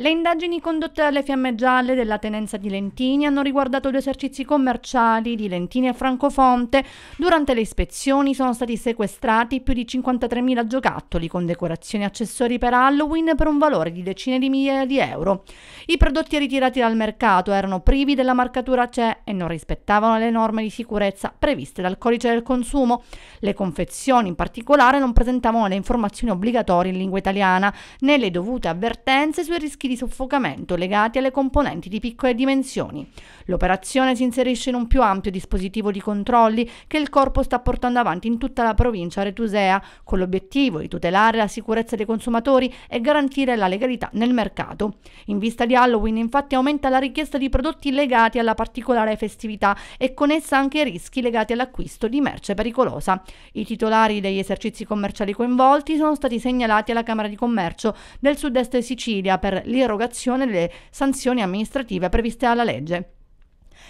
Le indagini condotte dalle Fiamme Gialle della tenenza di Lentini hanno riguardato gli esercizi commerciali di Lentini e Francofonte. Durante le ispezioni sono stati sequestrati più di 53.000 giocattoli con decorazioni e accessori per Halloween per un valore di decine di migliaia di euro. I prodotti ritirati dal mercato erano privi della marcatura CE e non rispettavano le norme di sicurezza previste dal codice del consumo. Le confezioni in particolare non presentavano le informazioni obbligatorie in lingua italiana né le dovute avvertenze sui rischi di soffocamento legati alle componenti di piccole dimensioni. L'operazione si inserisce in un più ampio dispositivo di controlli che il corpo sta portando avanti in tutta la provincia retusea, con l'obiettivo di tutelare la sicurezza dei consumatori e garantire la legalità nel mercato. In vista di Halloween infatti aumenta la richiesta di prodotti legati alla particolare festività e con essa anche i rischi legati all'acquisto di merce pericolosa. I titolari degli esercizi commerciali coinvolti sono stati segnalati alla Camera di Commercio del sud-est Sicilia per l'erogazione delle sanzioni amministrative previste dalla legge.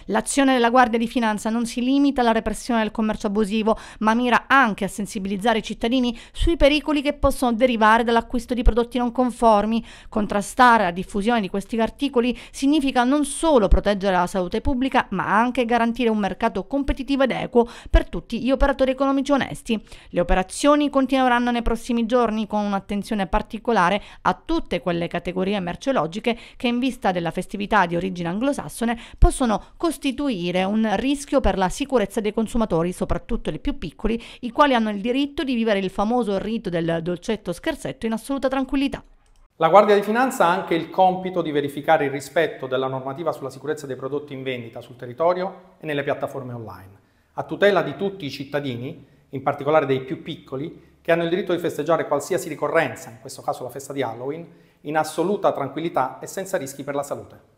L'azione della Guardia di Finanza non si limita alla repressione del commercio abusivo, ma mira anche a sensibilizzare i cittadini sui pericoli che possono derivare dall'acquisto di prodotti non conformi. Contrastare la diffusione di questi articoli significa non solo proteggere la salute pubblica, ma anche garantire un mercato competitivo ed equo per tutti gli operatori economici onesti. Le operazioni continueranno nei prossimi giorni con un'attenzione particolare a tutte quelle categorie merceologiche che in vista della festività di origine anglosassone possono costituire un rischio per la sicurezza dei consumatori, soprattutto dei più piccoli, i quali hanno il diritto di vivere il famoso rito del dolcetto scherzetto in assoluta tranquillità. La Guardia di Finanza ha anche il compito di verificare il rispetto della normativa sulla sicurezza dei prodotti in vendita sul territorio e nelle piattaforme online, a tutela di tutti i cittadini, in particolare dei più piccoli, che hanno il diritto di festeggiare qualsiasi ricorrenza, in questo caso la festa di Halloween, in assoluta tranquillità e senza rischi per la salute.